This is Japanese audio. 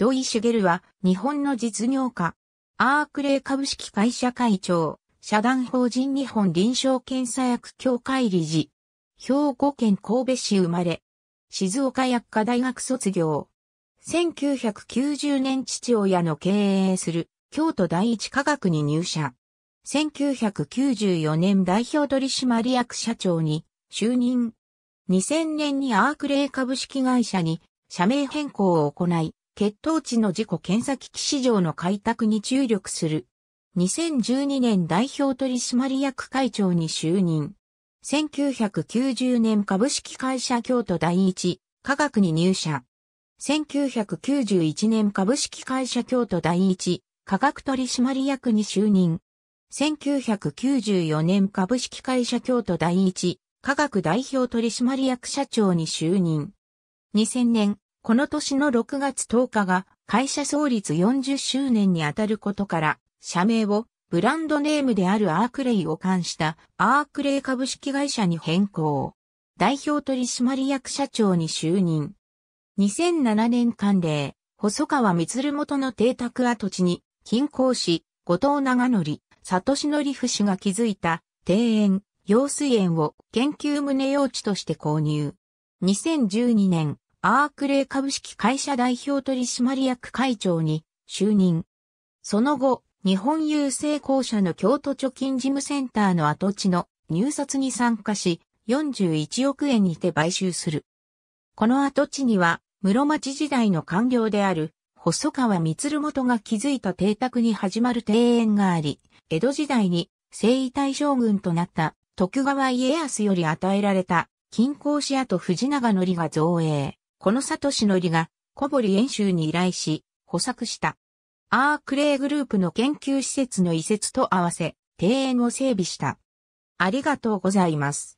土井茂は、日本の実業家。アークレイ株式会社会長、社団法人日本臨床検査薬協会理事。兵庫県神戸市生まれ。静岡薬科大学卒業。1990年父親の経営する京都第一科学に入社。1994年代表取締役社長に就任。2000年にアークレイ株式会社に社名変更を行い、血糖値の自己検査機器市場の開拓に注力する。2012年代表取締役会長に就任。1990年株式会社京都第一科学に入社。1991年株式会社京都第一科学取締役に就任。1994年株式会社京都第一科学代表取締役社長に就任。2000年この年の6月10日が会社創立40周年にあたることから、社名をブランドネームであるアークレイを冠したアークレイ株式会社に変更。代表取締役社長に就任。2007年間例、細川光元の邸宅跡地に、近郊市、後藤長則、里志則夫氏が築いた庭園、用水園を研究棟用地として購入。2012年、アークレイ株式会社代表取締役会長に就任。その後、日本郵政公社の京都貯金事務センターの跡地の入札に参加し、41億円にて買収する。この跡地には、室町時代の官僚である、細川光元が築いた邸宅に始まる庭園があり、江戸時代に征夷大将軍となった徳川家康より与えられた金光子跡藤長則が造営。この里しのりが小堀遠州に依頼し、補作した。アークレイグループの研究施設の移設と合わせ、庭園を整備した。ありがとうございます。